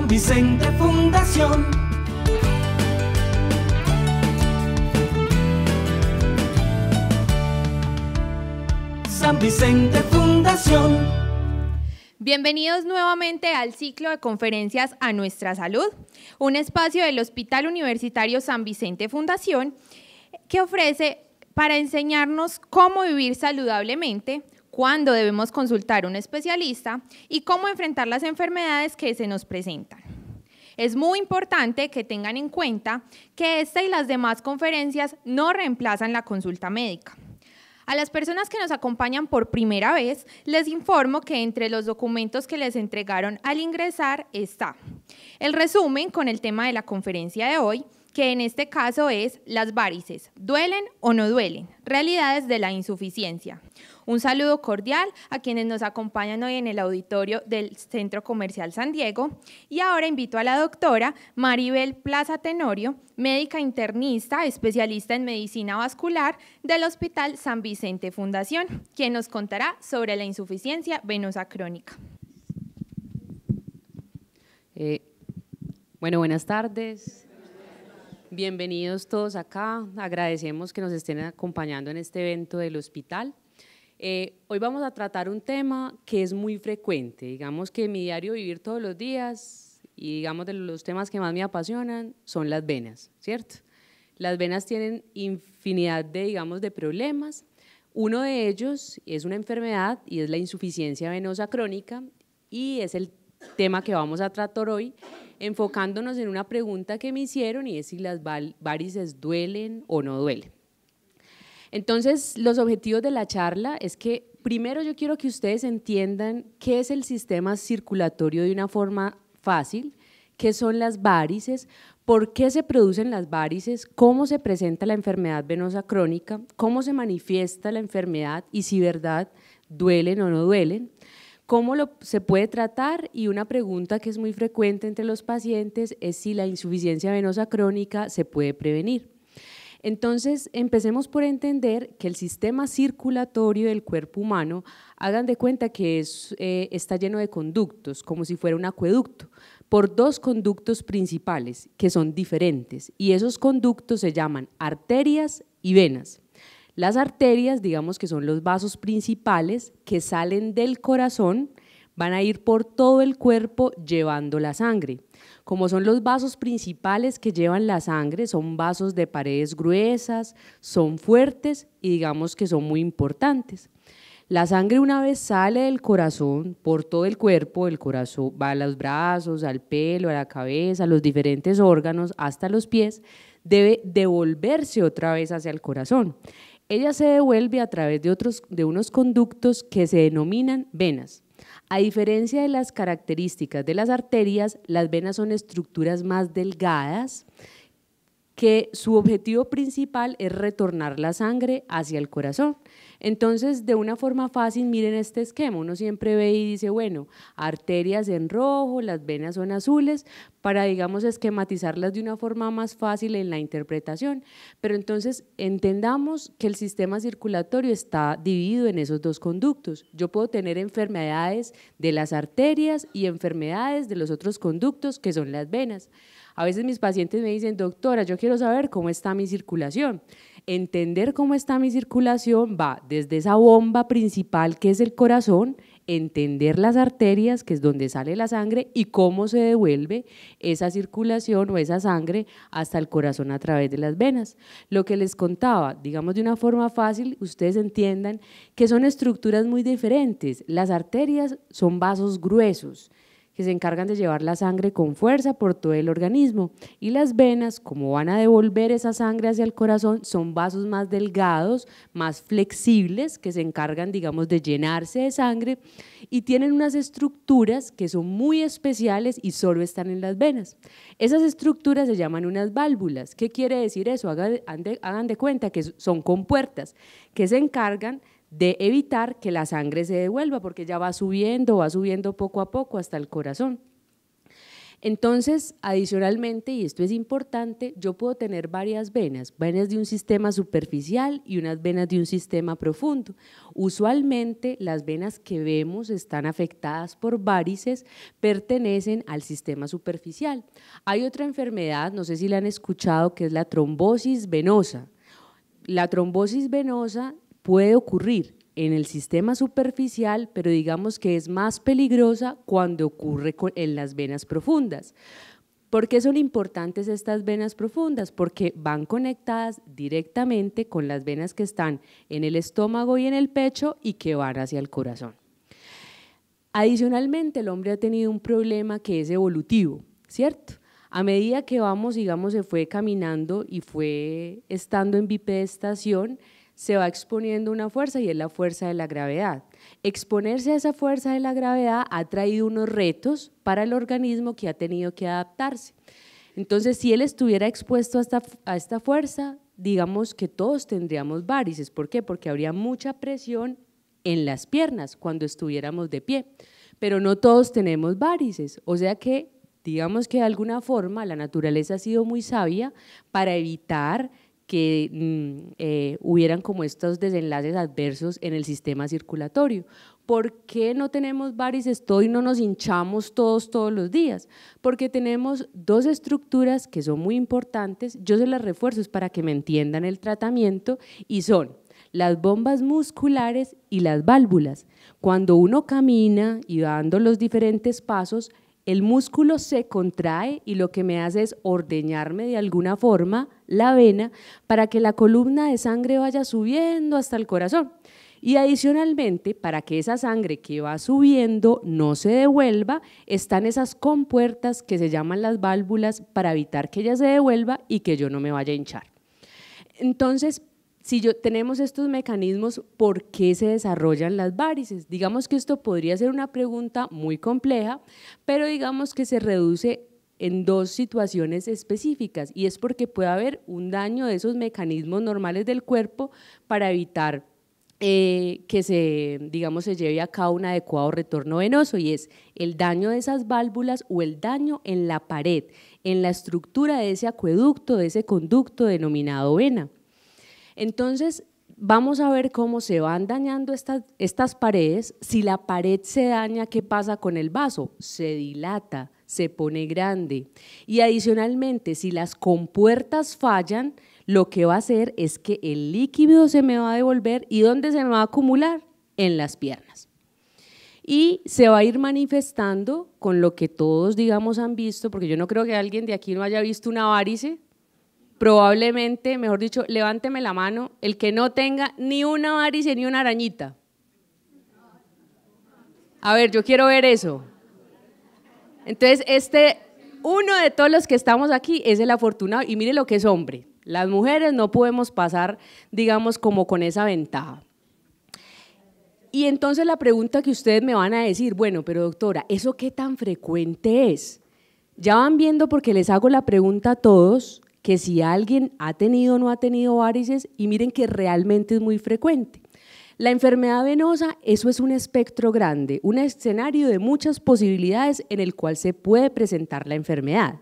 San Vicente Fundación. San Vicente Fundación. Bienvenidos nuevamente al ciclo de conferencias a nuestra salud, un espacio del Hospital Universitario San Vicente Fundación que ofrece para enseñarnos cómo vivir saludablemente, cuándo debemos consultar a un especialista y cómo enfrentar las enfermedades que se nos presentan. Es muy importante que tengan en cuenta que esta y las demás conferencias no reemplazan la consulta médica. A las personas que nos acompañan por primera vez, les informo que entre los documentos que les entregaron al ingresar está el resumen con el tema de la conferencia de hoy, que en este caso es las varices. ¿Duelen o no duelen? Realidades de la insuficiencia. Un saludo cordial a quienes nos acompañan hoy en el auditorio del Centro Comercial San Diego. Y ahora invito a la doctora Maribel Plaza Tenorio, médica internista, especialista en medicina vascular del Hospital San Vicente Fundación, quien nos contará sobre la insuficiencia venosa crónica. Eh, bueno, buenas tardes. Bienvenidos todos acá, agradecemos que nos estén acompañando en este evento del hospital. Eh, hoy vamos a tratar un tema que es muy frecuente, digamos que mi diario vivir todos los días y digamos de los temas que más me apasionan son las venas, ¿cierto? Las venas tienen infinidad de, digamos, de problemas. Uno de ellos es una enfermedad y es la insuficiencia venosa crónica y es el tema que vamos a tratar hoy, enfocándonos en una pregunta que me hicieron y es si las varices duelen o no duelen. Entonces, los objetivos de la charla es que primero yo quiero que ustedes entiendan qué es el sistema circulatorio de una forma fácil, qué son las varices, por qué se producen las varices, cómo se presenta la enfermedad venosa crónica, cómo se manifiesta la enfermedad y si verdad duelen o no duelen. ¿Cómo se puede tratar? Y una pregunta que es muy frecuente entre los pacientes es si la insuficiencia venosa crónica se puede prevenir. Entonces, empecemos por entender que el sistema circulatorio del cuerpo humano, hagan de cuenta que eh, está lleno de conductos, como si fuera un acueducto, por dos conductos principales que son diferentes. Y esos conductos se llaman arterias y venas. Las arterias, digamos que son los vasos principales que salen del corazón, van a ir por todo el cuerpo llevando la sangre. Como son los vasos principales que llevan la sangre, son vasos de paredes gruesas, son fuertes y digamos que son muy importantes. La sangre una vez sale del corazón por todo el cuerpo, el corazón va a los brazos, al pelo, a la cabeza, a los diferentes órganos, hasta los pies, debe devolverse otra vez hacia el corazón. Ella se devuelve a través de, de unos conductos que se denominan venas. A diferencia de las características de las arterias, las venas son estructuras más delgadas que su objetivo principal es retornar la sangre hacia el corazón. Entonces, de una forma fácil, miren este esquema. Uno siempre ve y dice, bueno, arterias en rojo, las venas son azules, para, digamos, esquematizarlas de una forma más fácil en la interpretación. Pero entonces, entendamos que el sistema circulatorio está dividido en esos dos conductos. Yo puedo tener enfermedades de las arterias y enfermedades de los otros conductos, que son las venas. A veces mis pacientes me dicen, doctora, yo quiero saber cómo está mi circulación. Entender cómo está mi circulación va desde esa bomba principal que es el corazón, entender las arterias, que es donde sale la sangre, y cómo se devuelve esa circulación o esa sangre hasta el corazón a través de las venas. Lo que les contaba, digamos de una forma fácil, ustedes entiendan que son estructuras muy diferentes. Las arterias son vasos gruesos que se encargan de llevar la sangre con fuerza por todo el organismo. Y las venas, como van a devolver esa sangre hacia el corazón, son vasos más delgados, más flexibles, que se encargan, digamos, de llenarse de sangre y tienen unas estructuras que son muy especiales y solo están en las venas. Esas estructuras se llaman unas válvulas. ¿Qué quiere decir eso? Hagan de, de cuenta que son compuertas que se encargan de evitar que la sangre se devuelva, porque ya va subiendo, va subiendo poco a poco hasta el corazón. Entonces, adicionalmente, y esto es importante, yo puedo tener varias venas, venas de un sistema superficial y unas venas de un sistema profundo. Usualmente las venas que vemos están afectadas por varices, pertenecen al sistema superficial. Hay otra enfermedad, no sé si la han escuchado, que es la trombosis venosa. La trombosis venosa puede ocurrir en el sistema superficial, pero digamos que es más peligrosa cuando ocurre en las venas profundas. ¿Por qué son importantes estas venas profundas? Porque van conectadas directamente con las venas que están en el estómago y en el pecho y que van hacia el corazón. Adicionalmente, el hombre ha tenido un problema que es evolutivo, ¿cierto? A medida que vamos, digamos, se fue caminando y fue estando en bipedestación, se va exponiendo una fuerza y es la fuerza de la gravedad. Exponerse a esa fuerza de la gravedad ha traído unos retos para el organismo que ha tenido que adaptarse. Entonces, si él estuviera expuesto a esta, a esta fuerza, digamos que todos tendríamos varices. ¿Por qué? Porque habría mucha presión en las piernas cuando estuviéramos de pie. Pero no todos tenemos varices. O sea que, digamos que de alguna forma, la naturaleza ha sido muy sabia para evitar que mm, eh, hubieran como estos desenlaces adversos en el sistema circulatorio. ¿Por qué no tenemos varices y no nos hinchamos todos todos los días? Porque tenemos dos estructuras que son muy importantes, yo se las refuerzo para que me entiendan el tratamiento y son las bombas musculares y las válvulas. Cuando uno camina y dando los diferentes pasos, el músculo se contrae y lo que me hace es ordeñarme de alguna forma la vena para que la columna de sangre vaya subiendo hasta el corazón. Y adicionalmente, para que esa sangre que va subiendo no se devuelva, están esas compuertas que se llaman las válvulas para evitar que ella se devuelva y que yo no me vaya a hinchar. Entonces, si yo, tenemos estos mecanismos, ¿por qué se desarrollan las varices? Digamos que esto podría ser una pregunta muy compleja, pero digamos que se reduce en dos situaciones específicas y es porque puede haber un daño de esos mecanismos normales del cuerpo para evitar eh, que se, digamos, se lleve a cabo un adecuado retorno venoso y es el daño de esas válvulas o el daño en la pared, en la estructura de ese acueducto, de ese conducto denominado vena. Entonces, vamos a ver cómo se van dañando estas, paredes. Si la pared se daña, ¿qué pasa con el vaso? Se dilata, se pone grande. Y adicionalmente, si las compuertas fallan, lo que va a hacer es que el líquido se me va a devolver y ¿dónde se me va a acumular? En las piernas. Y se va a ir manifestando con lo que todos, digamos, han visto, porque yo no creo que alguien de aquí no haya visto una varice, probablemente, mejor dicho, levánteme la mano el que no tenga ni una varice ni una arañita. A ver, yo quiero ver eso. Entonces, este, uno de todos los que estamos aquí es el afortunado y mire lo que es hombre. Las mujeres no podemos pasar, digamos, como con esa ventaja. Y entonces la pregunta que ustedes me van a decir, bueno, pero doctora, ¿eso qué tan frecuente es? Ya van viendo porque les hago la pregunta a todos, que si alguien ha tenido o no ha tenido varices, y miren que realmente es muy frecuente. La enfermedad venosa, eso es un espectro grande, un escenario de muchas posibilidades en el cual se puede presentar la enfermedad,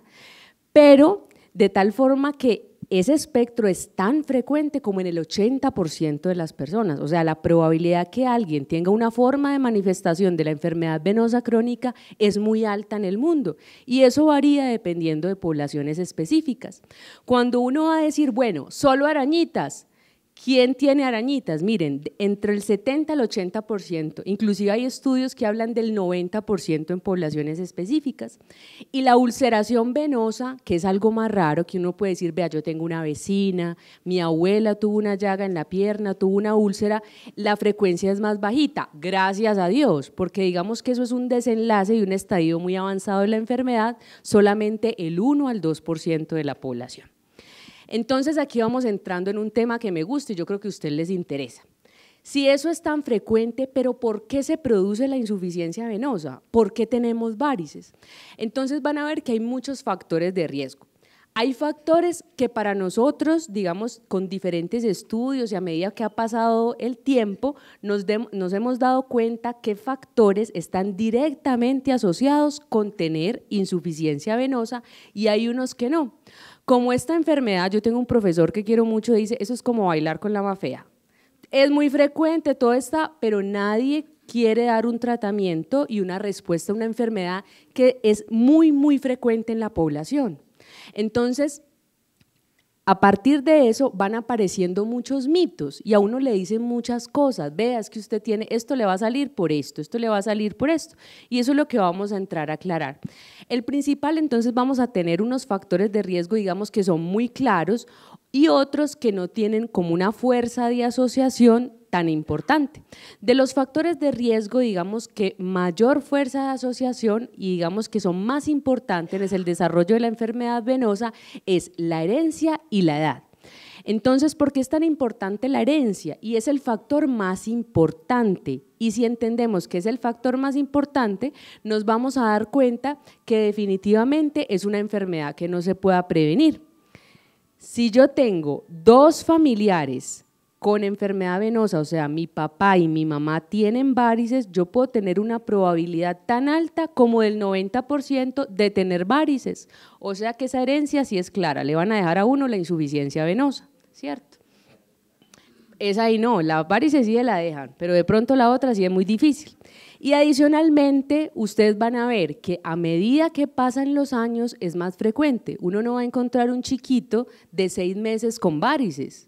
pero de tal forma que ese espectro es tan frecuente como en el 80% de las personas. O sea, la probabilidad que alguien tenga una forma de manifestación de la enfermedad venosa crónica es muy alta en el mundo. Y eso varía dependiendo de poblaciones específicas. Cuando uno va a decir, bueno, solo arañitas, ¿Quién tiene arañitas? Miren, entre el 70 al 80%, inclusive hay estudios que hablan del 90% en poblaciones específicas. Y la ulceración venosa, que es algo más raro, que uno puede decir, vea, yo tengo una vecina, mi abuela tuvo una llaga en la pierna, tuvo una úlcera, la frecuencia es más bajita, gracias a Dios, porque digamos que eso es un desenlace y un estadio muy avanzado de la enfermedad, solamente el 1 al 2% de la población. Entonces aquí vamos entrando en un tema que me gusta y yo creo que a usted les interesa. Si eso es tan frecuente, pero ¿por qué se produce la insuficiencia venosa? ¿Por qué tenemos varices? Entonces van a ver que hay muchos factores de riesgo. Hay factores que para nosotros, digamos, con diferentes estudios y a medida que ha pasado el tiempo, nos, nos hemos dado cuenta que factores están directamente asociados con tener insuficiencia venosa y hay unos que no. Como esta enfermedad, yo tengo un profesor que quiero mucho, dice, eso es como bailar con la mafea. Es muy frecuente, todo esto, pero nadie quiere dar un tratamiento y una respuesta a una enfermedad que es muy, muy frecuente en la población. Entonces, a partir de eso van apareciendo muchos mitos y a uno le dicen muchas cosas. Veas que usted tiene, esto le va a salir por esto, esto le va a salir por esto. Y eso es lo que vamos a entrar a aclarar. El principal, entonces, vamos a tener unos factores de riesgo, digamos, que son muy claros y otros que no tienen como una fuerza de asociación tan importante. De los factores de riesgo, digamos que mayor fuerza de asociación y digamos que son más importantes en el desarrollo de la enfermedad venosa es la herencia y la edad. Entonces, ¿por qué es tan importante la herencia? Y es el factor más importante. Y si entendemos que es el factor más importante, nos vamos a dar cuenta que definitivamente es una enfermedad que no se pueda prevenir. Si yo tengo dos familiares con enfermedad venosa, o sea, mi papá y mi mamá tienen varices, yo puedo tener una probabilidad tan alta como del 90% de tener varices. O sea que esa herencia sí es clara, le van a dejar a uno la insuficiencia venosa, ¿cierto? Esa ahí no, la varices sí la dejan, pero de pronto la otra sí es muy difícil. Y adicionalmente, ustedes van a ver que a medida que pasan los años es más frecuente. Uno no va a encontrar un chiquito de seis meses con varices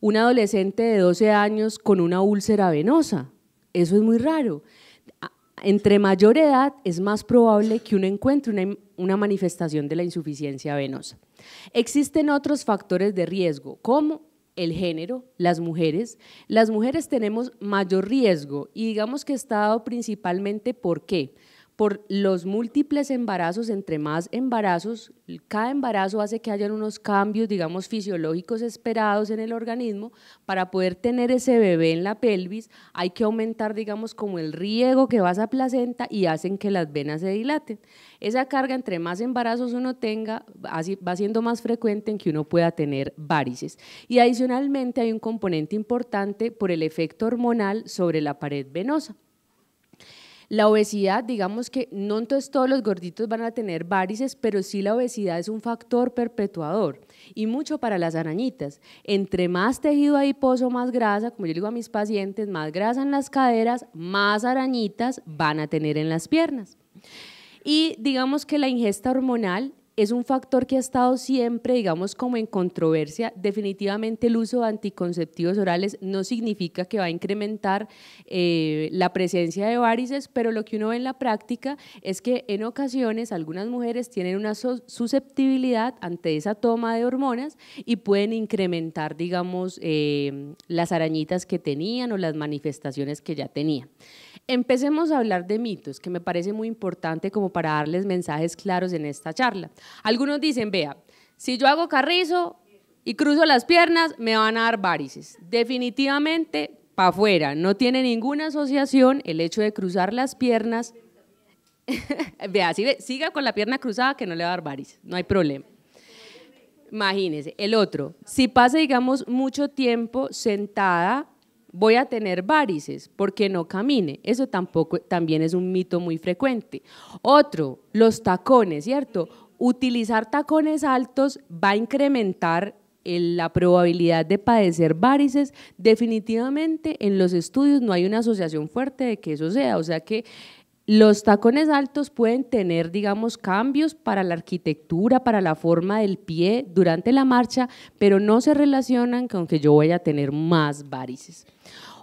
un adolescente de 12 años con una úlcera venosa. Eso es muy raro. Entre mayor edad es más probable que uno encuentre una, manifestación de la insuficiencia venosa. Existen otros factores de riesgo, como el género, las mujeres. Las mujeres tenemos mayor riesgo y digamos que está dado principalmente por qué por los múltiples embarazos, entre más embarazos, cada embarazo hace que haya unos cambios, digamos, fisiológicos esperados en el organismo. Para poder tener ese bebé en la pelvis, hay que aumentar, digamos, como el riego que vas a placenta y hacen que las venas se dilaten. Esa carga, entre más embarazos uno tenga, va siendo más frecuente en que uno pueda tener varices. Y adicionalmente hay un componente importante por el efecto hormonal sobre la pared venosa. La obesidad, digamos que no todos los gorditos van a tener varices, pero sí la obesidad es un factor perpetuador y mucho para las arañitas. Entre más tejido adiposo, más grasa, como yo digo a mis pacientes, más grasa en las caderas, más arañitas van a tener en las piernas. Y digamos que la ingesta hormonal es un factor que ha estado siempre, digamos, como en controversia. Definitivamente el uso de anticonceptivos orales no significa que va a incrementar eh, la presencia de varices, pero lo que uno ve en la práctica es que en ocasiones algunas mujeres tienen una susceptibilidad ante esa toma de hormonas y pueden incrementar, digamos, eh, las arañitas que tenían o las manifestaciones que ya tenían. Empecemos a hablar de mitos, que me parece muy importante como para darles mensajes claros en esta charla. Algunos dicen, vea, si yo hago carrizo y cruzo las piernas, me van a dar varices. Definitivamente, para afuera, no tiene ninguna asociación el hecho de cruzar las piernas. vea, siga con la pierna cruzada que no le va a dar varices, no hay problema. Imagínese, el otro, si pasa, digamos, mucho tiempo sentada voy a tener varices porque no camine. Eso tampoco también es un mito muy frecuente. Otro, los tacones, ¿cierto? Utilizar tacones altos va a incrementar eh, la probabilidad de padecer varices, definitivamente en los estudios no hay una asociación fuerte de que eso sea, o sea que los tacones altos pueden tener, digamos, cambios para la arquitectura, para la forma del pie durante la marcha, pero no se relacionan con que yo vaya a tener más varices.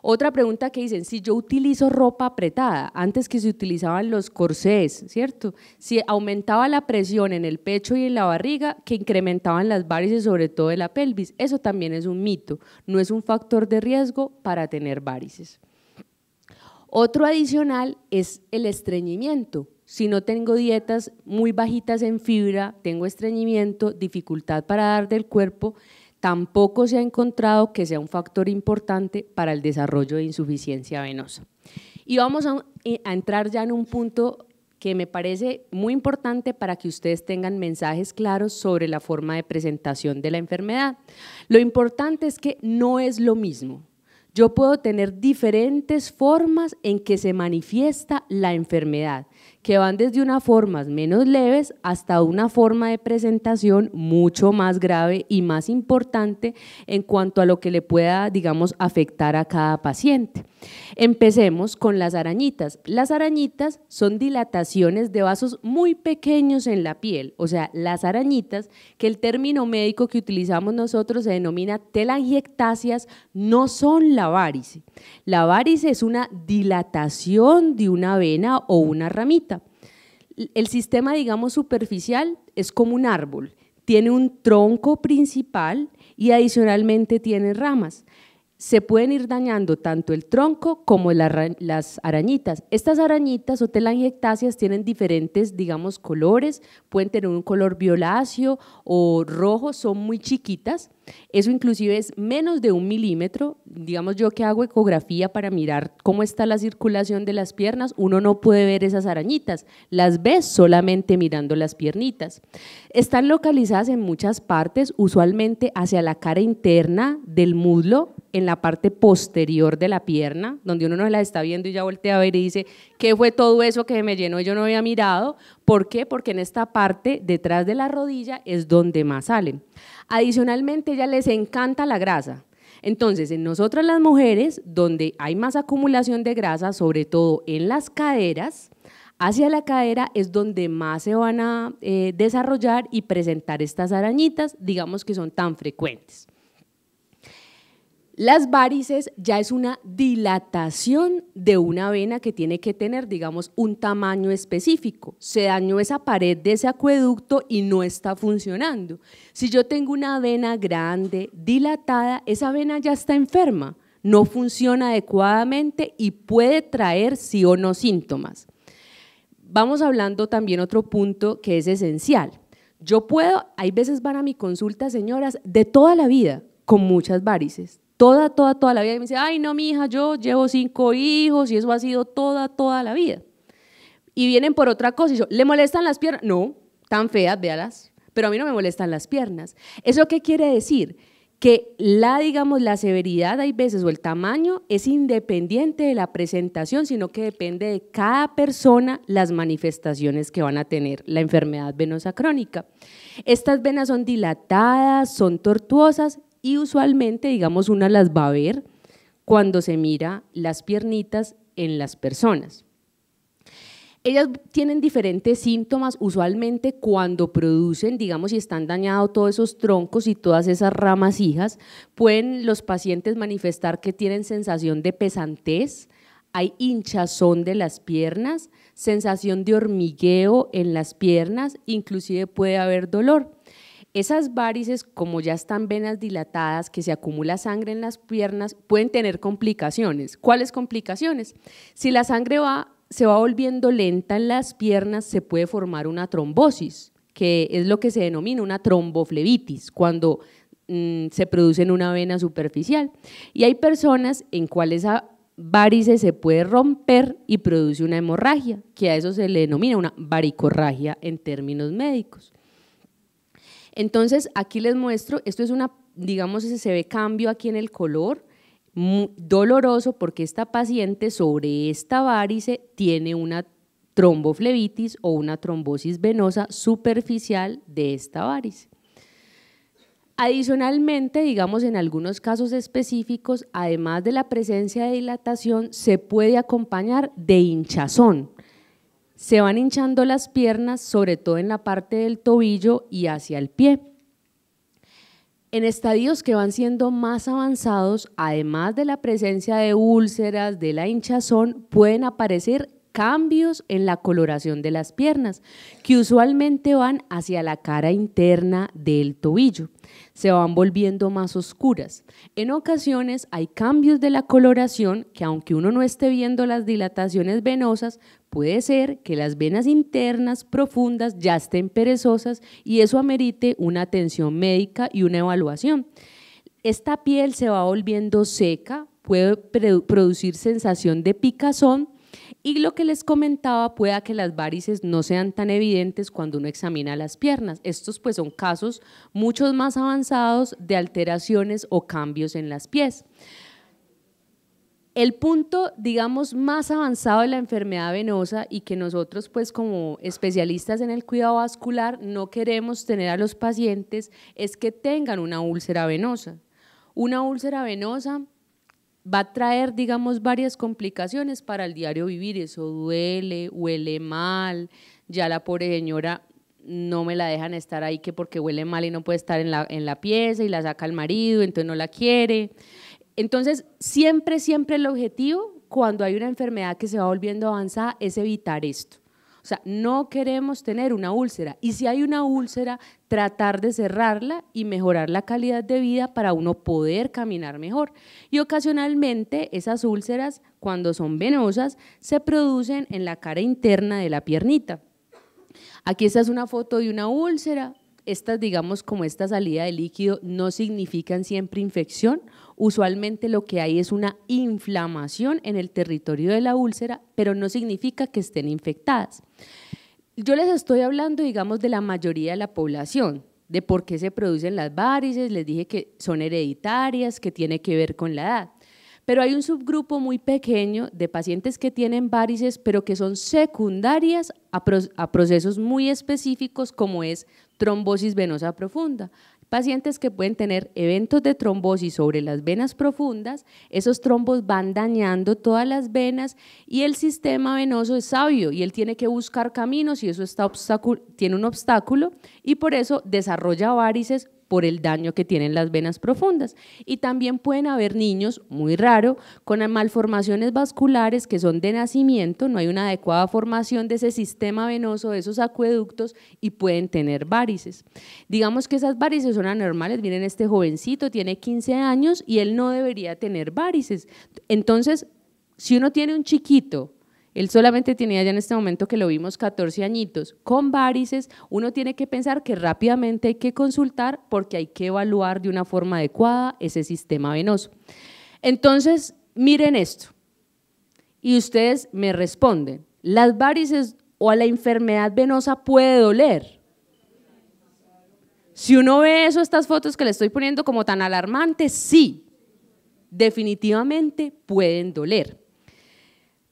Otra pregunta que dicen, si yo utilizo ropa apretada, antes que se utilizaban los corsés, ¿cierto? Si aumentaba la presión en el pecho y en la barriga, que incrementaban las varices, sobre todo en la pelvis. Eso también es un mito, no es un factor de riesgo para tener varices. Otro adicional es el estreñimiento. Si no tengo dietas muy bajitas en fibra, tengo estreñimiento, dificultad para dar del cuerpo, tampoco se ha encontrado que sea un factor importante para el desarrollo de insuficiencia venosa. Y vamos a, eh, entrar ya en un punto que me parece muy importante para que ustedes tengan mensajes claros sobre la forma de presentación de la enfermedad. Lo importante es que no es lo mismo. Yo puedo tener diferentes formas en que se manifiesta la enfermedad que van desde unas formas menos leves hasta una forma de presentación mucho más grave y más importante en cuanto a lo que le pueda, digamos, afectar a cada paciente. Empecemos con las arañitas. Las arañitas son dilataciones de vasos muy pequeños en la piel, o sea, las arañitas, que el término médico que utilizamos nosotros se denomina telangiectasias, no son la varice. La varice es una dilatación de una vena o una ramita el sistema, digamos, superficial es como un árbol. Tiene un tronco principal y adicionalmente tiene ramas se pueden ir dañando tanto el tronco como las arañitas. Estas arañitas o telangiectasias tienen diferentes, digamos, colores, pueden tener un color violáceo o rojo, son muy chiquitas. Eso inclusive es menos de un milímetro. Digamos yo que hago ecografía para mirar cómo está la circulación de las piernas, uno no puede ver esas arañitas, las ves solamente mirando las piernitas. Están localizadas en muchas partes, usualmente hacia la cara interna del muslo, en la parte posterior de la pierna, donde uno no la está viendo y ya voltea a ver y dice, ¿qué fue todo eso que me llenó y yo no había mirado? ¿Por qué? Porque en esta parte, detrás de la rodilla, es donde más salen. Adicionalmente, ya les encanta la grasa. Entonces, en nosotras las mujeres, donde hay más acumulación de grasa, sobre todo en las caderas, hacia la cadera es donde más se van a eh, desarrollar y presentar estas arañitas, digamos que son tan frecuentes. Las varices ya es una dilatación de una vena que tiene que tener, digamos, un tamaño específico. Se dañó esa pared de ese acueducto y no está funcionando. Si yo tengo una vena grande, dilatada, esa vena ya está enferma, no funciona adecuadamente y puede traer sí o no síntomas. Vamos hablando también otro punto que es esencial. Yo puedo, hay veces van a mi consulta, señoras, de toda la vida, con muchas varices toda, toda, toda la vida. Y me dice, ay, no, mi hija, yo llevo cinco hijos y eso ha sido toda, toda la vida. Y vienen por otra cosa. ¿le molestan las piernas? No, tan feas, véalas. Pero a mí no me molestan las piernas. ¿Eso qué quiere decir? Que la, digamos, la severidad hay veces o el tamaño es independiente de la presentación, sino que depende de cada persona las manifestaciones que van a tener la enfermedad venosa crónica. Estas venas son dilatadas, son tortuosas y usualmente, digamos, una las va a ver cuando se mira las piernitas en las personas. Ellas tienen diferentes síntomas usualmente cuando producen, digamos, si están dañados todos esos troncos y todas esas ramas hijas, pueden los pacientes manifestar que tienen sensación de pesantez, hay hinchazón de las piernas, sensación de hormigueo en las piernas, inclusive puede haber dolor. Esas varices, como ya están venas dilatadas, que se acumula sangre en las piernas, pueden tener complicaciones. ¿Cuáles complicaciones? Si la sangre va, se va volviendo lenta en las piernas, se puede formar una trombosis, que es lo que se denomina una tromboflebitis, cuando mm, se produce en una vena superficial. Y hay personas en cuales esa varice se puede romper y produce una hemorragia, que a eso se le denomina una varicorragia en términos médicos. Entonces, aquí les muestro, esto es una, digamos, se ve cambio aquí en el color, doloroso porque esta paciente sobre esta varice tiene una tromboflebitis o una trombosis venosa superficial de esta varice. Adicionalmente, digamos, en algunos casos específicos, además de la presencia de dilatación, se puede acompañar de hinchazón. Se van hinchando las piernas, sobre todo en la parte del tobillo y hacia el pie. En estadios que van siendo más avanzados, además de la presencia de úlceras, de la hinchazón, pueden aparecer cambios en la coloración de las piernas, que usualmente van hacia la cara interna del tobillo. Se van volviendo más oscuras. En ocasiones hay cambios de la coloración que aunque uno no esté viendo las dilataciones venosas, puede ser que las venas internas profundas ya estén perezosas y eso amerite una atención médica y una evaluación. Esta piel se va volviendo seca, puede producir sensación de picazón y lo que les comentaba, pueda que las varices no sean tan evidentes cuando uno examina las piernas. Estos pues son casos muchos más avanzados de alteraciones o cambios en las pies. El punto, digamos, más avanzado de la enfermedad venosa y que nosotros, pues como especialistas en el cuidado vascular, no queremos tener a los pacientes es que tengan una úlcera venosa. Una úlcera venosa va a traer, digamos, varias complicaciones para el diario vivir. Eso duele, huele mal, ya la pobre señora no me la dejan estar ahí que porque huele mal y no puede estar en la, en la pieza y la saca el marido, entonces no la quiere. Entonces, siempre, siempre el objetivo cuando hay una enfermedad que se va volviendo avanzada es evitar esto. O sea, no queremos tener una úlcera. Y si hay una úlcera, tratar de cerrarla y mejorar la calidad de vida para uno poder caminar mejor. Y ocasionalmente esas úlceras, cuando son venosas, se producen en la cara interna de la piernita. Aquí esta es una foto de una úlcera. Estas, digamos, como esta salida de líquido, no significan siempre infección Usualmente lo que hay es una inflamación en el territorio de la úlcera, pero no significa que estén infectadas. Yo les estoy hablando, digamos, de la mayoría de la población, de por qué se producen las varices, les dije que son hereditarias, que tiene que ver con la edad. Pero hay un subgrupo muy pequeño de pacientes que tienen varices, pero que son secundarias a, procesos muy específicos como es trombosis venosa profunda. Pacientes que pueden tener eventos de trombosis sobre las venas profundas, esos trombos van dañando todas las venas y el sistema venoso es sabio y él tiene que buscar caminos y eso está tiene un obstáculo y por eso desarrolla varices por el daño que tienen las venas profundas. Y también pueden haber niños, muy raro, con malformaciones vasculares que son de nacimiento, no hay una adecuada formación de ese sistema venoso, de esos acueductos y pueden tener varices. Digamos que esas varices son anormales, miren este jovencito, tiene 15 años y él no debería tener varices. Entonces, si uno tiene un chiquito él solamente tenía ya en este momento que lo vimos 14 añitos. Con varices uno tiene que pensar que rápidamente hay que consultar porque hay que evaluar de una forma adecuada ese sistema venoso. Entonces, miren esto y ustedes me responden. ¿Las varices o a la enfermedad venosa puede doler? Si uno ve eso, estas fotos que le estoy poniendo como tan alarmantes, sí, definitivamente pueden doler.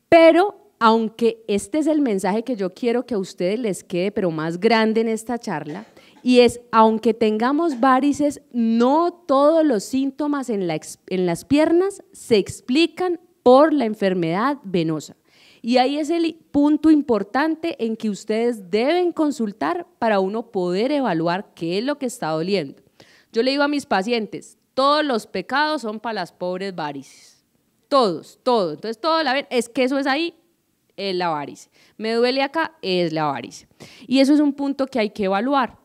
Pero aunque este es el mensaje que yo quiero que a ustedes les quede, pero más grande en esta charla, y es, aunque tengamos varices, no todos los síntomas en, las piernas se explican por la enfermedad venosa. Y ahí es el punto importante en que ustedes deben consultar para uno poder evaluar qué es lo que está doliendo. Yo le digo a mis pacientes, todos los pecados son para las pobres varices. Todos, todos. Entonces, todo la ven, es que eso es ahí es la varice. Me duele acá, es la varice. Y eso es un punto que hay que evaluar.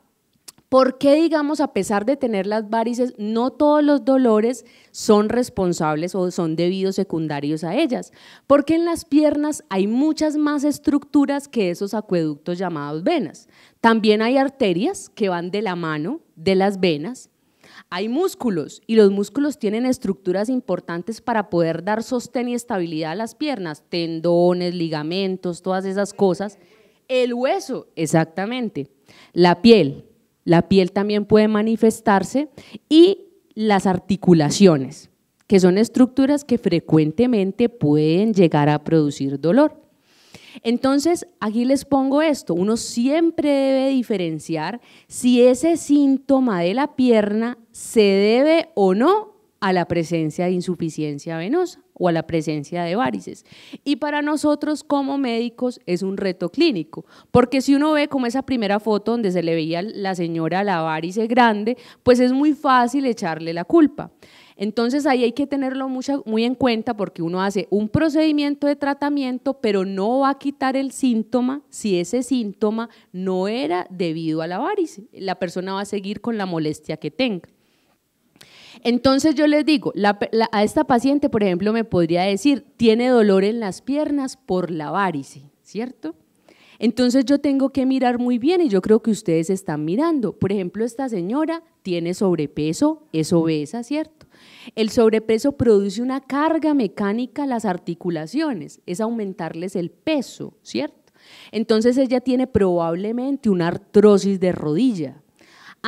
¿Por qué, digamos, a pesar de tener las varices, no todos los dolores son responsables o son debidos secundarios a ellas? Porque en las piernas hay muchas más estructuras que esos acueductos llamados venas. También hay arterias que van de la mano de las venas hay músculos y los músculos tienen estructuras importantes para poder dar sostén y estabilidad a las piernas, tendones, ligamentos, todas esas cosas. El hueso, exactamente. La piel, la piel también puede manifestarse y las articulaciones, que son estructuras que frecuentemente pueden llegar a producir dolor. Entonces, aquí les pongo esto, uno siempre debe diferenciar si ese síntoma de la pierna se debe o no a la presencia de insuficiencia venosa o a la presencia de varices. Y para nosotros como médicos es un reto clínico, porque si uno ve como esa primera foto donde se le veía la señora la varice grande, pues es muy fácil echarle la culpa. Entonces ahí hay que tenerlo muy en cuenta porque uno hace un procedimiento de tratamiento, pero no va a quitar el síntoma si ese síntoma no era debido a la varice. La persona va a seguir con la molestia que tenga. Entonces yo les digo, a esta paciente, por ejemplo, me podría decir, tiene dolor en las piernas por la varice, ¿cierto? Entonces yo tengo que mirar muy bien y yo creo que ustedes están mirando. Por ejemplo, esta señora tiene sobrepeso, es obesa, ¿cierto? El sobrepeso produce una carga mecánica a las articulaciones, es aumentarles el peso, ¿cierto? Entonces ella tiene probablemente una artrosis de rodilla,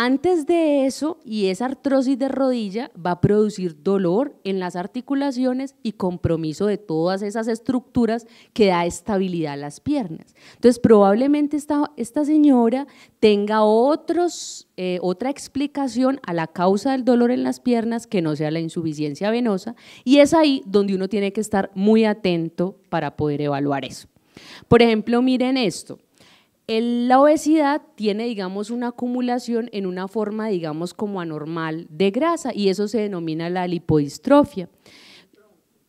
antes de eso, y esa artrosis de rodilla va a producir dolor en las articulaciones y compromiso de todas esas estructuras que da estabilidad a las piernas. Entonces, probablemente esta, señora tenga otros, eh, otra explicación a la causa del dolor en las piernas que no sea la insuficiencia venosa, y es ahí donde uno tiene que estar muy atento para poder evaluar eso. Por ejemplo, miren esto la obesidad tiene, digamos, una acumulación en una forma, digamos, como anormal de grasa y eso se denomina la lipodistrofia.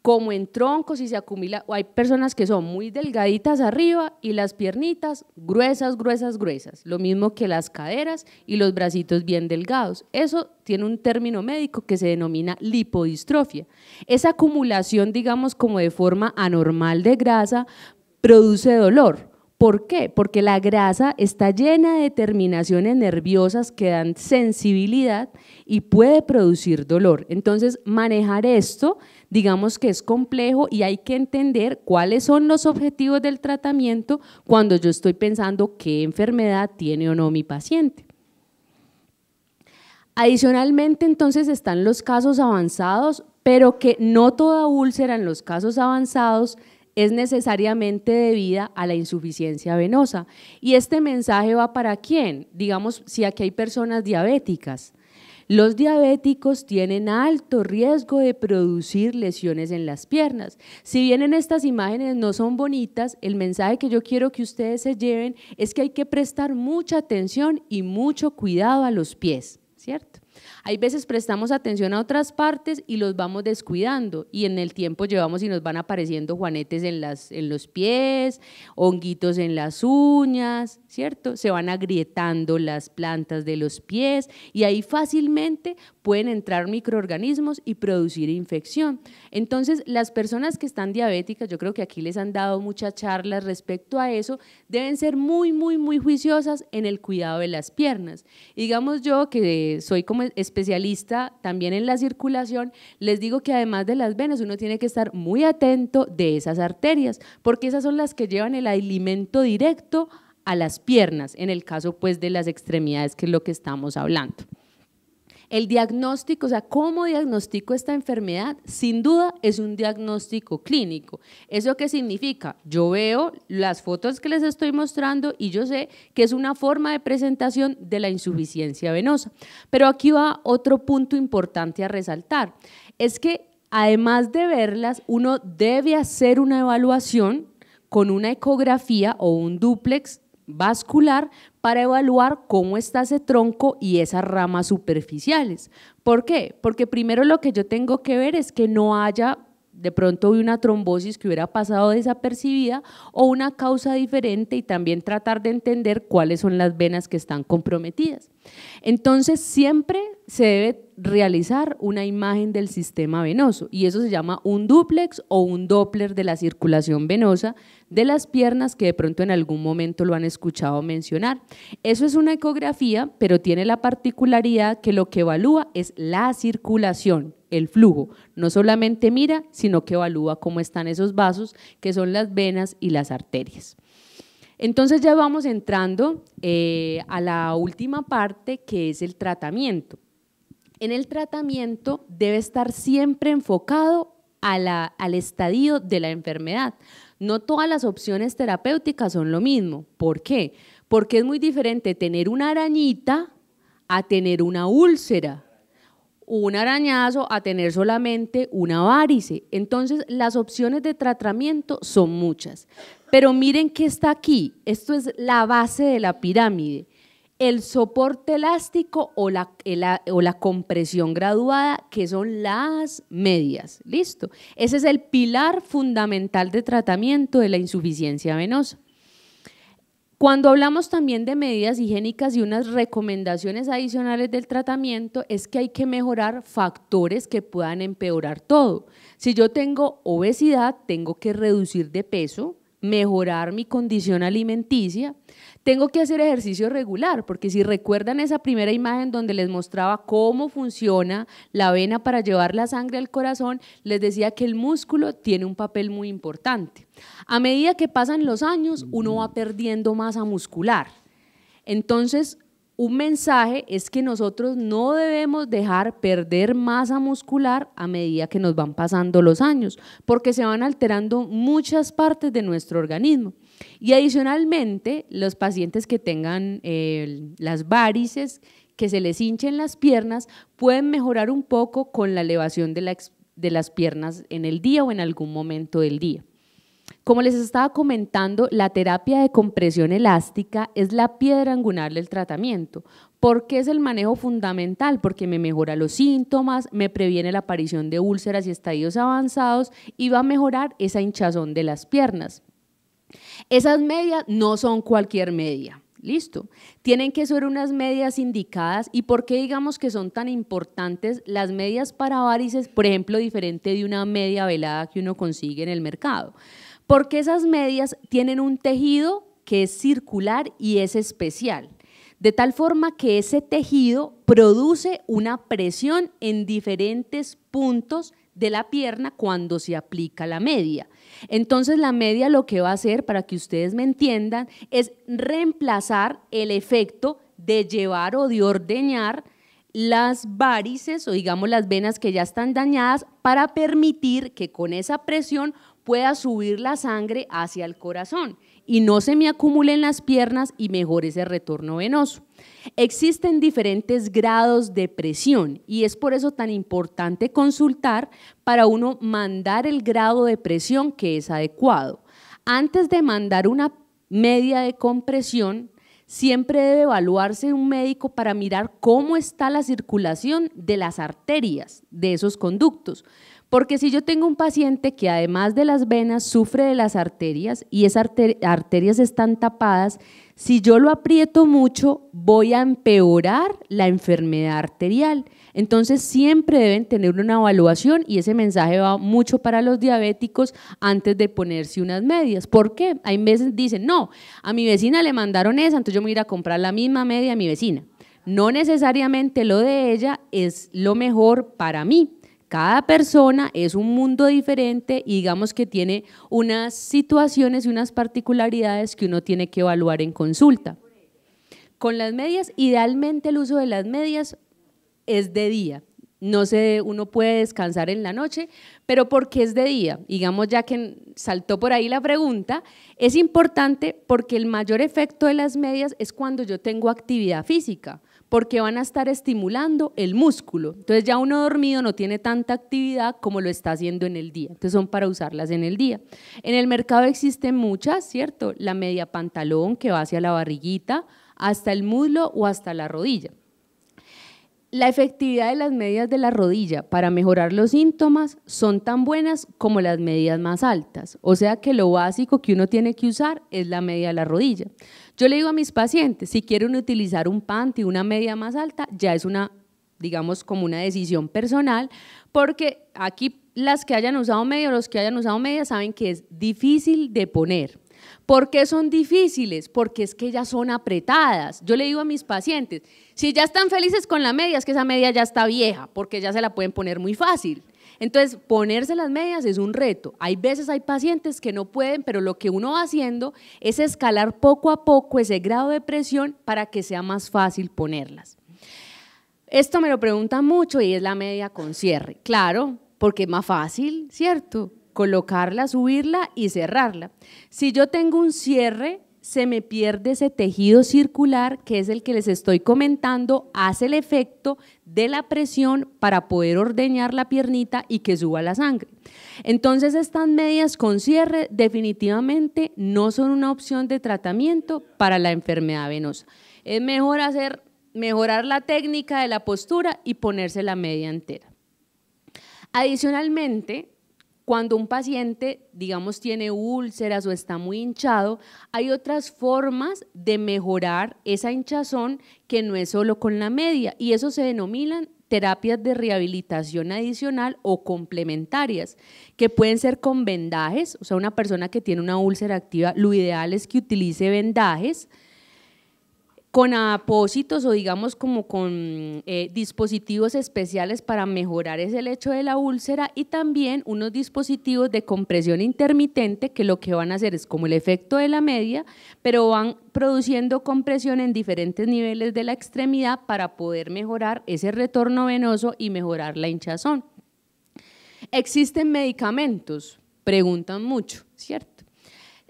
Como en troncos y se acumula, hay personas que son muy delgaditas arriba y las piernitas gruesas, gruesas, gruesas, lo mismo que las caderas y los bracitos bien delgados. Eso tiene un término médico que se denomina lipodistrofia. Esa acumulación, digamos, como de forma anormal de grasa, produce dolor ¿Por qué? Porque la grasa está llena de terminaciones nerviosas que dan sensibilidad y puede producir dolor. Entonces, manejar esto, digamos que es complejo y hay que entender cuáles son los objetivos del tratamiento cuando yo estoy pensando qué enfermedad tiene o no mi paciente. Adicionalmente, entonces, están los casos avanzados, pero que no toda úlcera en los casos avanzados es necesariamente debida a la insuficiencia venosa. ¿Y este mensaje va para quién? Digamos, si aquí hay personas diabéticas. Los diabéticos tienen alto riesgo de producir lesiones en las piernas. Si bien en estas imágenes no son bonitas, el mensaje que yo quiero que ustedes se lleven es que hay que prestar mucha atención y mucho cuidado a los pies, ¿cierto? Hay veces prestamos atención a otras partes y los vamos descuidando y en el tiempo llevamos y nos van apareciendo juanetes en, las, en los pies, honguitos en las uñas, ¿cierto? Se van agrietando las plantas de los pies y ahí fácilmente pueden entrar microorganismos y producir infección. Entonces, las personas que están diabéticas, yo creo que aquí les han dado muchas charlas respecto a eso, deben ser muy, muy, muy juiciosas en el cuidado de las piernas. digamos yo que soy como especialista también en la circulación, les digo que además de las venas, uno tiene que estar muy atento de esas arterias, porque esas son las que llevan el alimento directo a las piernas, en el caso pues de las extremidades, que es lo que estamos hablando. El diagnóstico, o sea, cómo diagnostico esta enfermedad, sin duda es un diagnóstico clínico. ¿Eso qué significa? Yo veo las fotos que les estoy mostrando y yo sé que es una forma de presentación de la insuficiencia venosa. Pero aquí va otro punto importante a resaltar. Es que además de verlas, uno debe hacer una evaluación con una ecografía o un dúplex vascular para evaluar cómo está ese tronco y esas ramas superficiales. ¿Por qué? Porque primero lo que yo tengo que ver es que no haya de pronto una trombosis que hubiera pasado desapercibida o una causa diferente y también tratar de entender cuáles son las venas que están comprometidas. Entonces, siempre se debe realizar una imagen del sistema venoso y eso se llama un duplex o un doppler de la circulación venosa de las piernas que de pronto en algún momento lo han escuchado mencionar. Eso es una ecografía, pero tiene la particularidad que lo que evalúa es la circulación, el flujo. No solamente mira, sino que evalúa cómo están esos vasos, que son las venas y las arterias. Entonces ya vamos entrando eh, a la última parte, que es el tratamiento. En el tratamiento debe estar siempre enfocado al estadio de la enfermedad. No todas las opciones terapéuticas son lo mismo. ¿Por qué? Porque es muy diferente tener una arañita a tener una úlcera un arañazo a tener solamente una varice. Entonces, las opciones de tratamiento son muchas. Pero miren qué está aquí, esto es la base de la pirámide. El soporte elástico o o la compresión graduada, que son las medias. Listo. Ese es el pilar fundamental de tratamiento de la insuficiencia venosa. Cuando hablamos también de medidas higiénicas y unas recomendaciones adicionales del tratamiento es que hay que mejorar factores que puedan empeorar todo. Si yo tengo obesidad, tengo que reducir de peso, mejorar mi condición alimenticia, tengo que hacer ejercicio regular, porque si recuerdan esa primera imagen donde les mostraba cómo funciona la vena para llevar la sangre al corazón, les decía que el músculo tiene un papel muy importante. A medida que pasan los años, uno va perdiendo masa muscular. Entonces, un mensaje es que nosotros no debemos dejar perder masa muscular a medida que nos van pasando los años, porque se van alterando muchas partes de nuestro organismo. Y adicionalmente, los pacientes que tengan eh, las varices, que se les hinchen las piernas, pueden mejorar un poco con la elevación de las piernas en el día o en algún momento del día. Como les estaba comentando, la terapia de compresión elástica es la piedra angular del tratamiento. porque es el manejo fundamental? Porque me mejora los síntomas, me previene la aparición de úlceras y estadios avanzados y va a mejorar esa hinchazón de las piernas. Esas medias no son cualquier media. Listo. Tienen que ser unas medias indicadas. ¿Y por qué digamos que son tan importantes las medias para varices, por ejemplo, diferente de una media velada que uno consigue en el mercado? porque esas medias tienen un tejido que es circular y es especial, de tal forma que ese tejido produce una presión en diferentes puntos de la pierna cuando se aplica la media. Entonces la media lo que va a hacer, para que ustedes me entiendan, es reemplazar el efecto de llevar o de ordeñar las varices o digamos las venas que ya están dañadas para permitir que con esa presión pueda subir la sangre hacia el corazón y no se me acumulen las piernas y mejore ese retorno venoso. Existen diferentes grados de presión y es por eso tan importante consultar para uno mandar el grado de presión que es adecuado. Antes de mandar una media de compresión, siempre debe evaluarse un médico para mirar cómo está la circulación de las arterias de esos conductos, porque si yo tengo un paciente que además de las venas sufre de las arterias y esas arterias están tapadas, si yo lo aprieto mucho voy a empeorar la enfermedad arterial. Entonces siempre deben tener una evaluación y ese mensaje va mucho para los diabéticos antes de ponerse unas medias. ¿Por qué? Hay veces dicen, no, a mi vecina le mandaron esa, entonces yo me voy a ir a comprar la misma media a mi vecina. No necesariamente lo de ella es lo mejor para mí. Cada persona es un mundo diferente y digamos que tiene unas situaciones y unas particularidades que uno tiene que evaluar en consulta. Con las medias, idealmente el uso de las medias es de día. No sé, uno puede descansar en la noche, pero porque es de día? Digamos, ya que saltó por ahí la pregunta, es importante porque el mayor efecto de las medias es cuando yo tengo actividad física porque van a estar estimulando el músculo. Entonces ya uno dormido no tiene tanta actividad como lo está haciendo en el día. Entonces son para usarlas en el día. En el mercado existen muchas, ¿cierto? La media pantalón que va hacia la barriguita, hasta el muslo o hasta la rodilla. La efectividad de las medias de la rodilla para mejorar los síntomas son tan buenas como las medias más altas. O sea que lo básico que uno tiene que usar es la media de la rodilla. Yo le digo a mis pacientes, si quieren utilizar un panty, una media más alta, ya es una, digamos, como una decisión personal, porque aquí las que hayan usado media o los que hayan usado media saben que es difícil de poner. ¿Por qué son difíciles? Porque es que ellas son apretadas. Yo le digo a mis pacientes, si ya están felices con la media, es que esa media ya está vieja, porque ya se la pueden poner muy fácil. Entonces, ponerse las medias es un reto. Hay veces hay pacientes que no pueden, pero lo que uno va haciendo es escalar poco a poco ese grado de presión para que sea más fácil ponerlas. Esto me lo preguntan mucho y es la media con cierre. Claro, porque es más fácil, ¿cierto? Colocarla, subirla y cerrarla. Si yo tengo un cierre, se me pierde ese tejido circular que es el que les estoy comentando, hace el efecto de la presión para poder ordeñar la piernita y que suba la sangre. Entonces estas medias con cierre definitivamente no son una opción de tratamiento para la enfermedad venosa. Es mejor hacer, mejorar la técnica de la postura y ponerse la media entera. Adicionalmente, cuando un paciente, digamos, tiene úlceras o está muy hinchado, hay otras formas de mejorar esa hinchazón que no es solo con la media y eso se denominan terapias de rehabilitación adicional o complementarias, que pueden ser con vendajes, o sea, una persona que tiene una úlcera activa, lo ideal es que utilice vendajes, con apósitos o digamos como con eh, dispositivos especiales para mejorar ese lecho de la úlcera y también unos dispositivos de compresión intermitente que lo que van a hacer es como el efecto de la media, pero van produciendo compresión en diferentes niveles de la extremidad para poder mejorar ese retorno venoso y mejorar la hinchazón. Existen medicamentos, preguntan mucho, ¿cierto?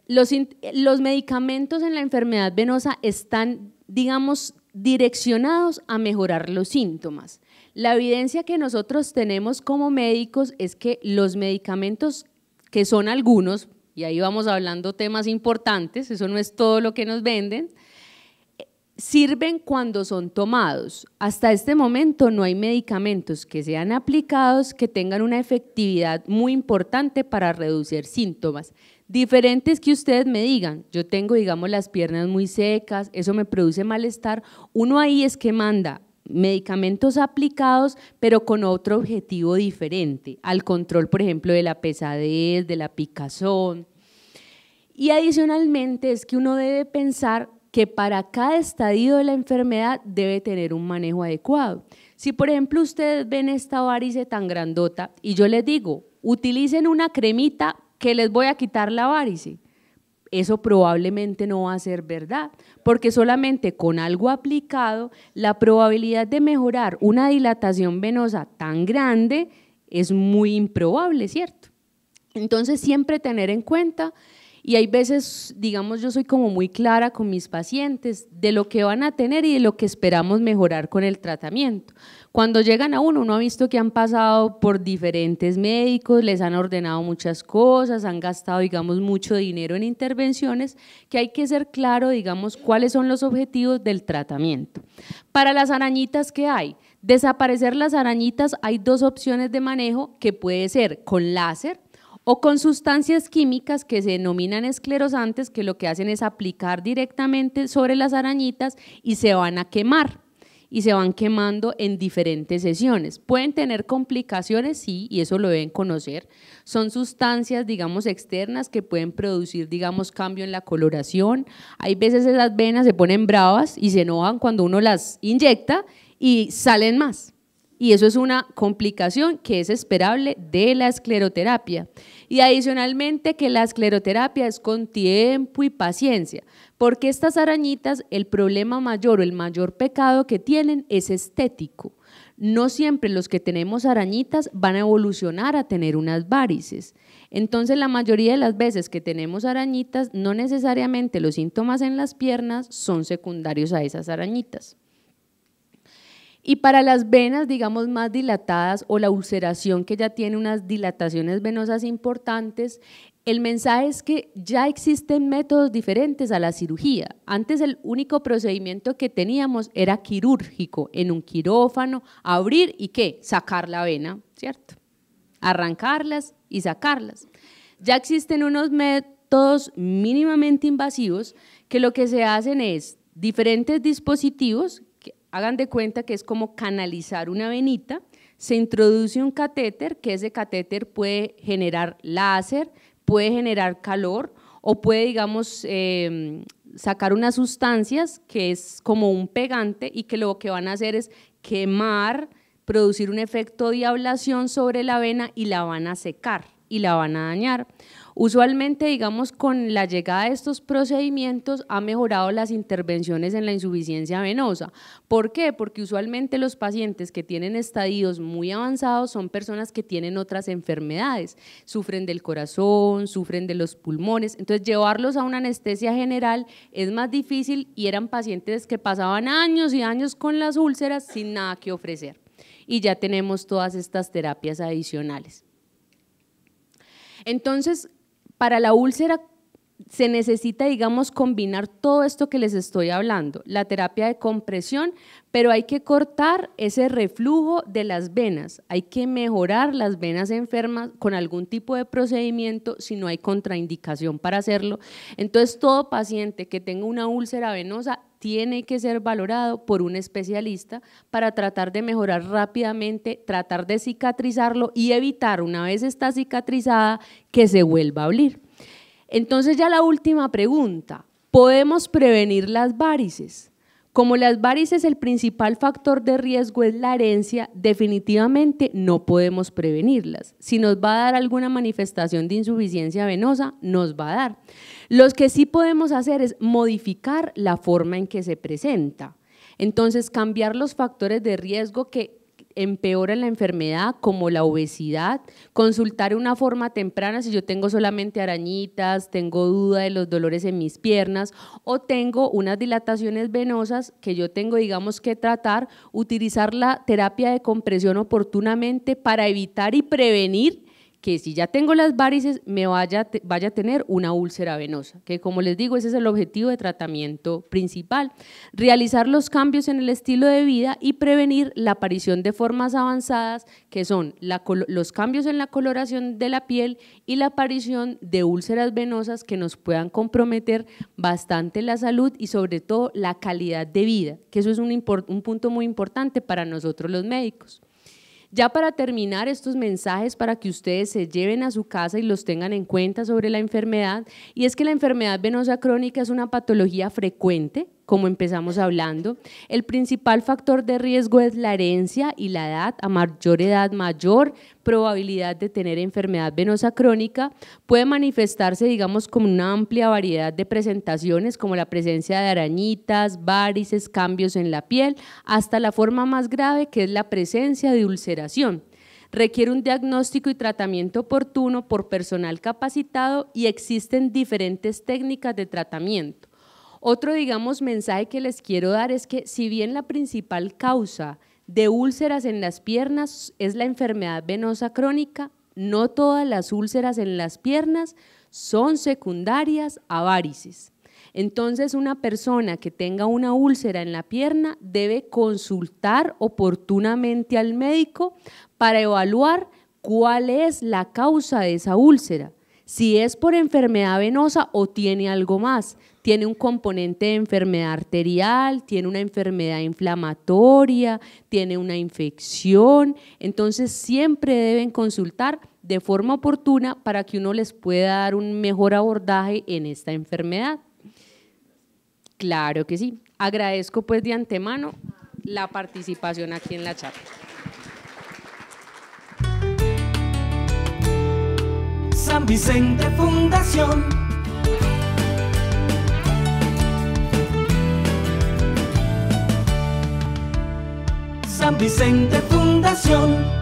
Los, los medicamentos en la enfermedad venosa están digamos, direccionados a mejorar los síntomas. La evidencia que nosotros tenemos como médicos es que los medicamentos, que son algunos, y ahí vamos hablando temas importantes, eso no es todo lo que nos venden, sirven cuando son tomados. Hasta este momento no hay medicamentos que sean aplicados que tengan una efectividad muy importante para reducir síntomas. Diferente es que ustedes me digan, yo tengo, digamos, las piernas muy secas, eso me produce malestar. Uno ahí es que manda medicamentos aplicados, pero con otro objetivo diferente, al control, por ejemplo, de la pesadez, de la picazón. Y adicionalmente es que uno debe pensar que para cada estadio de la enfermedad debe tener un manejo adecuado. Si por ejemplo ustedes ven esta varice tan grandota y yo les digo, utilicen una cremita que les voy a quitar la varice. Eso probablemente no va a ser verdad, porque solamente con algo aplicado, la probabilidad de mejorar una dilatación venosa tan grande es muy improbable, ¿cierto? Entonces, siempre tener en cuenta y hay veces, digamos, yo soy como muy clara con mis pacientes de lo que van a tener y de lo que esperamos mejorar con el tratamiento. Cuando llegan a uno, uno ha visto que han pasado por diferentes médicos, les han ordenado muchas cosas, han gastado, digamos, mucho dinero en intervenciones, que hay que ser claro, digamos, cuáles son los objetivos del tratamiento. Para las arañitas, ¿qué hay? Desaparecer las arañitas, hay dos opciones de manejo, que puede ser con láser, o con sustancias químicas que se denominan esclerosantes, que lo que hacen es aplicar directamente sobre las arañitas y se van a quemar y se van quemando en diferentes sesiones. Pueden tener complicaciones, sí, y eso lo deben conocer. Son sustancias, digamos, externas que pueden producir, digamos, cambio en la coloración. Hay veces esas venas se ponen bravas y se enojan cuando uno las inyecta y salen más y eso es una complicación que es esperable de la escleroterapia. Y adicionalmente que la escleroterapia es con tiempo y paciencia, porque estas arañitas, el problema mayor o el mayor pecado que tienen es estético. No siempre los que tenemos arañitas van a evolucionar a tener unas varices. Entonces, la mayoría de las veces que tenemos arañitas, no necesariamente los síntomas en las piernas son secundarios a esas arañitas. Y para las venas, digamos, más dilatadas o la ulceración que ya tiene unas dilataciones venosas importantes, el mensaje es que ya existen métodos diferentes a la cirugía. Antes el único procedimiento que teníamos era quirúrgico, en un quirófano, abrir y qué, sacar la vena, ¿cierto? Arrancarlas y sacarlas. Ya existen unos métodos mínimamente invasivos que lo que se hacen es diferentes dispositivos Hagan de cuenta que es como canalizar una venita, se introduce un catéter, que ese catéter puede generar láser, puede generar calor o puede, digamos, em, sacar unas sustancias que es como un pegante y que lo que van a hacer es quemar, producir un efecto de ablación sobre la vena y la van a secar y la van a dañar. Usualmente, digamos, con la llegada de estos procedimientos ha mejorado las intervenciones en la insuficiencia venosa. ¿Por qué? Porque usualmente los pacientes que tienen estadios muy avanzados son personas que tienen otras enfermedades, sufren del corazón, sufren de los pulmones, entonces llevarlos a una anestesia general es más difícil y eran pacientes que pasaban años y años con las úlceras sin nada que ofrecer. Y ya tenemos todas estas terapias adicionales. Entonces, para la úlcera, se necesita, digamos, combinar todo esto que les estoy hablando, la terapia de compresión, pero hay que cortar ese reflujo de las venas, hay que mejorar las venas enfermas con algún tipo de procedimiento si no hay contraindicación para hacerlo. Entonces, todo paciente que tenga una úlcera venosa tiene que ser valorado por un especialista para tratar de mejorar rápidamente, tratar de cicatrizarlo y evitar, una vez está cicatrizada, que se vuelva a abrir. Entonces ya la última pregunta, ¿podemos prevenir las varices? Como las varices el principal factor de riesgo es la herencia, definitivamente no podemos prevenirlas. Si nos va a dar alguna manifestación de insuficiencia venosa, nos va a dar. Lo que sí podemos hacer es modificar la forma en que se presenta. Entonces, cambiar los factores de riesgo que empeora la enfermedad, como la obesidad, consultar una forma temprana si yo tengo solamente arañitas, tengo duda de los dolores en mis piernas o tengo unas dilataciones venosas que yo tengo, digamos, que tratar, utilizar la terapia de compresión oportunamente para evitar y prevenir que si ya tengo las varices me vaya, a tener una úlcera venosa, que como les digo, ese es el objetivo de tratamiento principal, realizar los cambios en el estilo de vida y prevenir la aparición de formas avanzadas que son los cambios en la coloración de la piel y la aparición de úlceras venosas que nos puedan comprometer bastante la salud y sobre todo la calidad de vida, que eso es un punto muy importante para nosotros los médicos. Ya para terminar estos mensajes, para que ustedes se lleven a su casa y los tengan en cuenta sobre la enfermedad, y es que la enfermedad venosa crónica es una patología frecuente como empezamos hablando. El principal factor de riesgo es la herencia y la edad. A mayor edad, mayor probabilidad de tener enfermedad venosa crónica. Puede manifestarse, digamos, como una amplia variedad de presentaciones, como la presencia de arañitas, varices, cambios en la piel, hasta la forma más grave, que es la presencia de ulceración requiere un diagnóstico y tratamiento oportuno por personal capacitado y existen diferentes técnicas de tratamiento. Otro, digamos, mensaje que les quiero dar es que si bien la principal causa de úlceras en las piernas es la enfermedad venosa crónica, no todas las úlceras en las piernas son secundarias a varices. Entonces, una persona que tenga una úlcera en la pierna debe consultar oportunamente al médico para evaluar cuál es la causa de esa úlcera si es por enfermedad venosa o tiene algo más. Tiene un componente de enfermedad arterial, tiene una enfermedad inflamatoria, tiene una infección. Entonces siempre deben consultar de forma oportuna para que uno les pueda dar un mejor abordaje en esta enfermedad. Claro que sí. Agradezco pues de antemano la participación aquí en la charla. San Vicente Fundación. San Vicente Fundación.